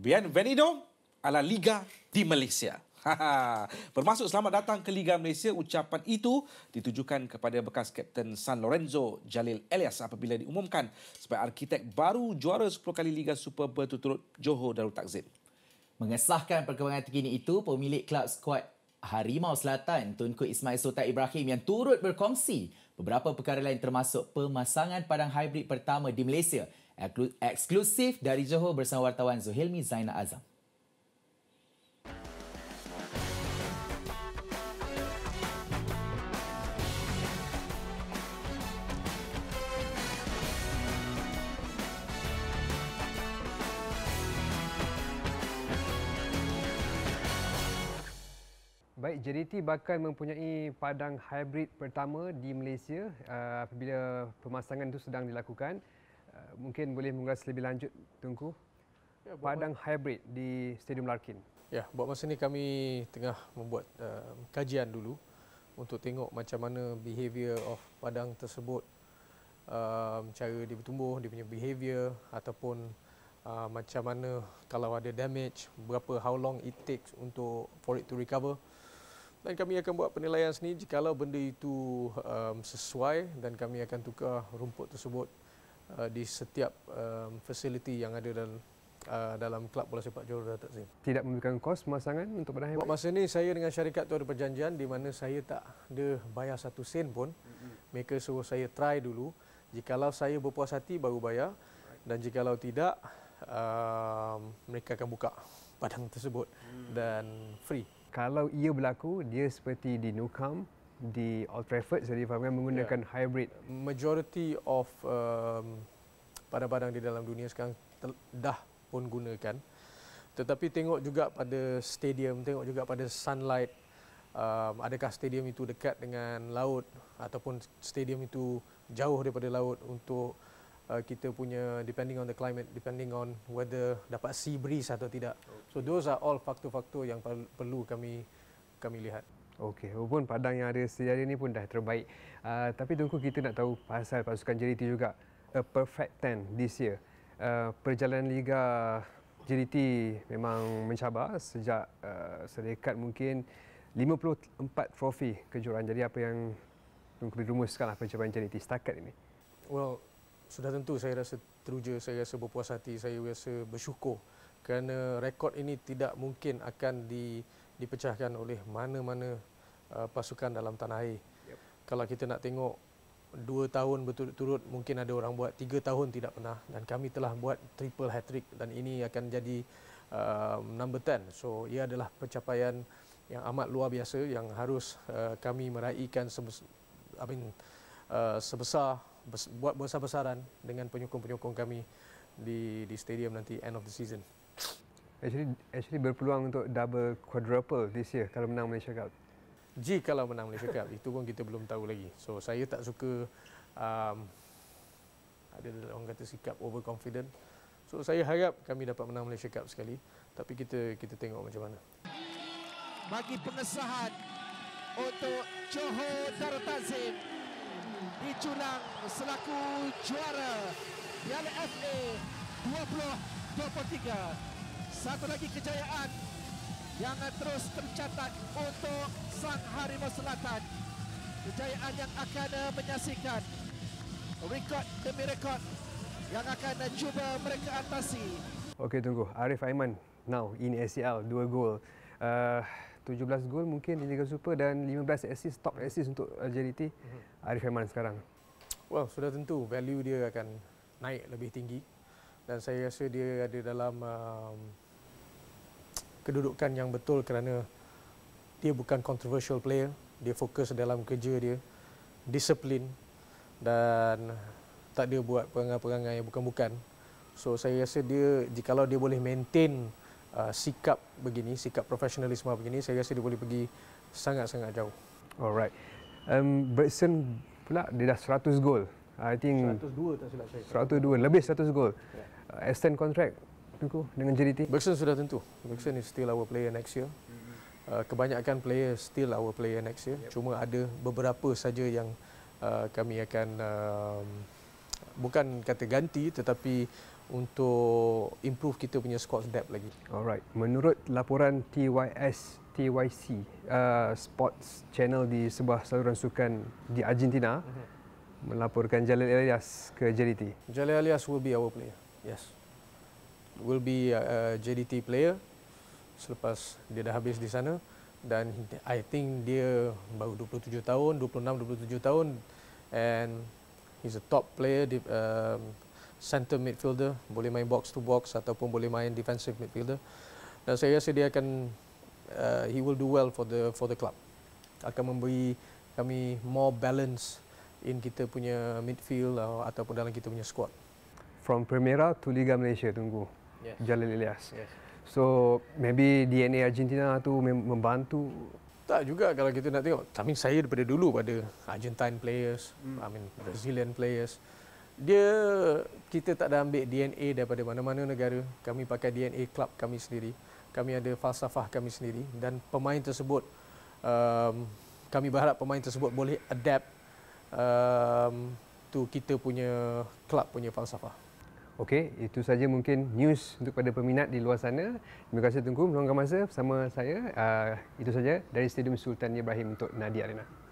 Bienvenido a la Liga di Malaysia. Bermaksud selamat datang ke Liga Malaysia, ucapan itu ditujukan kepada bekas Kapten San Lorenzo Jalil Elias apabila diumumkan sebagai arkitek baru juara 10 kali Liga Super berturut-turut Johor Darul Takzim. Mengesahkan perkembangan terkini itu, pemilik klub skuad Harimau Selatan, Tunku Ismail Sultan Ibrahim yang turut berkongsi beberapa perkara lain termasuk pemasangan padang hybrid pertama di Malaysia eksklusif dari Johor bersama wartawan Zuhilmi Zainal Azam. Baik, JDT bakal mempunyai padang hybrid pertama di Malaysia uh, apabila pemasangan itu sedang dilakukan. Eh, mungkin boleh mengulas lebih lanjut tunggu ya, Padang ma- Hybrid di Stadium Larkin. Ya, buat masa ni kami tengah membuat uh, kajian dulu untuk tengok macam mana behavior of padang tersebut um, cara dia bertumbuh, dia punya behavior ataupun uh, macam mana kalau ada damage, berapa how long it takes untuk for it to recover. Dan kami akan buat penilaian sendiri jikalau benda itu um, sesuai dan kami akan tukar rumput tersebut Uh, di setiap um, fasiliti yang ada dan uh, dalam klub bola sepak Johor Darul Takzim. Tidak memberikan kos pemasangan untuk benda hebat. Masa ini saya dengan syarikat tu ada perjanjian di mana saya tak ada bayar satu sen pun. Mm-hmm. Mereka suruh saya try dulu. Jikalau saya berpuas hati baru bayar dan jikalau tidak uh, mereka akan buka padang tersebut mm. dan free. Kalau ia berlaku dia seperti dinukam di Old Trafford jadi kan menggunakan yeah. hybrid majority of um, pada padang di dalam dunia sekarang dah pun gunakan tetapi tengok juga pada stadium tengok juga pada sunlight um, adakah stadium itu dekat dengan laut ataupun stadium itu jauh daripada laut untuk uh, kita punya depending on the climate depending on whether dapat sea breeze atau tidak so those are all faktor-faktor yang perlu kami kami lihat Okey, walaupun padang yang ada sejarah ini pun dah terbaik. Uh, tapi tunggu kita nak tahu pasal pasukan JDT juga. A perfect ten this year. Uh, perjalanan Liga JDT memang mencabar sejak uh, sedekat mungkin 54 trofi kejuruan. Jadi apa yang tunggu dirumuskanlah pencapaian JDT setakat ini? Well, sudah tentu saya rasa teruja, saya rasa berpuas hati, saya rasa bersyukur kerana rekod ini tidak mungkin akan di dipecahkan oleh mana-mana uh, pasukan dalam tanah air. Yep. Kalau kita nak tengok dua tahun berturut-turut mungkin ada orang buat tiga tahun tidak pernah dan kami telah buat triple hat trick dan ini akan jadi uh, number ten. So ia adalah pencapaian yang amat luar biasa yang harus uh, kami meraihkan sebesar, I mean, uh, sebesar bes, buat besar-besaran dengan penyokong-penyokong kami di di stadium nanti end of the season actually actually berpeluang untuk double quadruple this year kalau menang Malaysia Cup. G kalau menang Malaysia Cup itu pun kita belum tahu lagi. So saya tak suka um, ada orang kata sikap overconfident. So saya harap kami dapat menang Malaysia Cup sekali tapi kita kita tengok macam mana. Bagi pengesahan untuk Johor Darul Tazim diculang selaku juara Piala FA 2023. Satu lagi kejayaan yang terus tercatat untuk Sang Harimau Selatan. Kejayaan yang akan menyaksikan rekod demi rekod yang akan cuba mereka atasi. Okey tunggu, Arif Aiman now in SCL dua gol. Ah, uh, 17 gol mungkin di Liga Super dan 15 assist top assist untuk JDT mhm. Arif Aiman sekarang. Well, sudah tentu value dia akan naik lebih tinggi dan saya rasa dia ada dalam uh, kedudukan yang betul kerana dia bukan controversial player. Dia fokus dalam kerja dia, disiplin dan tak dia buat perangai-perangai yang bukan-bukan. So saya rasa dia jika kalau dia boleh maintain uh, sikap begini, sikap profesionalisme begini, saya rasa dia boleh pergi sangat-sangat jauh. Alright. Um, Bertson pula dia dah 100 gol. I think 102 tak silap saya. 102 lebih 100 gol. Yeah. Uh, extend contract Dukung dengan JDT? Bergson sudah tentu. Bergson is still our player next year. Mm-hmm. Uh, kebanyakan player still our player next year. Yep. Cuma ada beberapa saja yang uh, kami akan uh, bukan kata ganti tetapi untuk improve kita punya squad depth lagi. Alright. Menurut laporan TYS TYC uh, Sports Channel di sebuah saluran sukan di Argentina mm-hmm. melaporkan Jalil Elias ke JDT. Jalil Elias will be our player. Yes will be a, a JDT player selepas dia dah habis di sana dan I think dia baru 27 tahun, 26 27 tahun and he's a top player di um, center midfielder, boleh main box to box ataupun boleh main defensive midfielder. Dan saya rasa dia akan uh, he will do well for the for the club. Akan memberi kami more balance in kita punya midfield atau, ataupun dalam kita punya squad. From Premiera to Liga Malaysia tunggu yes. Jalil Ilyas. Yes. So maybe DNA Argentina tu membantu tak juga kalau kita nak tengok. Tapi saya daripada dulu pada Argentine players, mm. I mean Brazilian players. Dia kita tak ada ambil DNA daripada mana-mana negara. Kami pakai DNA club kami sendiri. Kami ada falsafah kami sendiri dan pemain tersebut um, kami berharap pemain tersebut boleh adapt um, to kita punya club, punya falsafah. Okey, itu saja mungkin news untuk pada peminat di luar sana. Terima kasih Tunggu meluangkan masa bersama saya. Uh, itu saja dari Stadium Sultan Ibrahim untuk Nadia Arena.